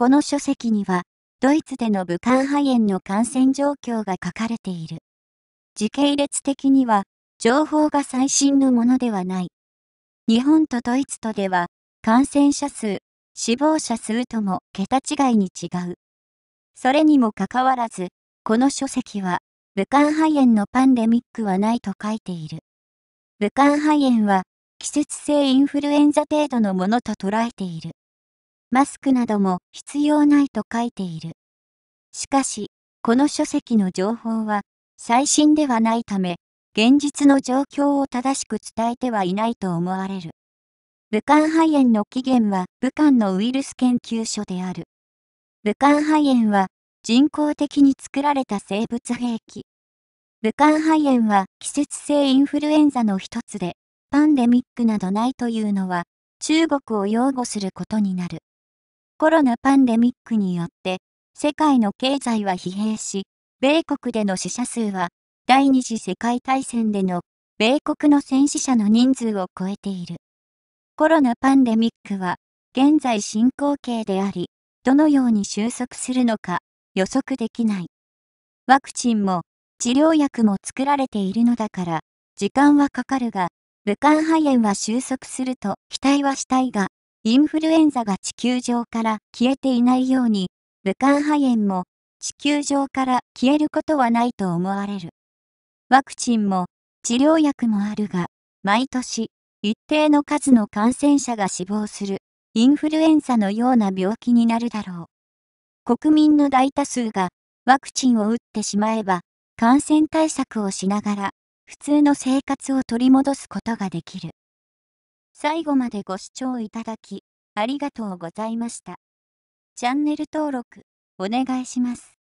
この書籍には、ドイツでの武漢肺炎の感染状況が書かれている。時系列的には、情報が最新のものではない。日本とドイツとでは、感染者数、死亡者数とも桁違いに違う。それにもかかわらず、この書籍は、武漢肺炎のパンデミックはないと書いている。武漢肺炎は、季節性インフルエンザ程度のものと捉えている。マスクなども必要ないと書いている。しかし、この書籍の情報は最新ではないため、現実の状況を正しく伝えてはいないと思われる。武漢肺炎の起源は武漢のウイルス研究所である。武漢肺炎は人工的に作られた生物兵器。武漢肺炎は季節性インフルエンザの一つで、パンデミックなどないというのは中国を擁護することになる。コロナパンデミックによって世界の経済は疲弊し、米国での死者数は第二次世界大戦での米国の戦死者の人数を超えている。コロナパンデミックは現在進行形であり、どのように収束するのか予測できない。ワクチンも治療薬も作られているのだから、時間はかかるが、武漢肺炎は収束すると期待はしたいが、インフルエンザが地球上から消えていないように、武漢肺炎も地球上から消えることはないと思われる。ワクチンも治療薬もあるが、毎年一定の数の感染者が死亡するインフルエンザのような病気になるだろう。国民の大多数がワクチンを打ってしまえば、感染対策をしながら普通の生活を取り戻すことができる。最後までご視聴いただき、ありがとうございました。チャンネル登録、お願いします。